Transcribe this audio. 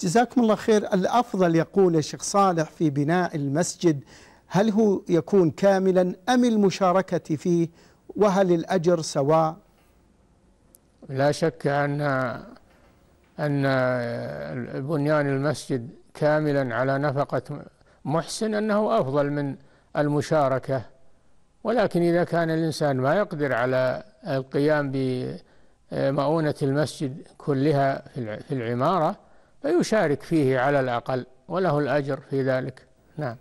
جزاكم الله خير الأفضل يقول الشيخ صالح في بناء المسجد هل هو يكون كاملا أم المشاركة فيه وهل الأجر سواء لا شك أن أن بنيان المسجد كاملا على نفقة محسن أنه أفضل من المشاركة ولكن إذا كان الإنسان ما يقدر على القيام بمؤونة المسجد كلها في العمارة فيشارك فيه على الأقل وله الأجر في ذلك نعم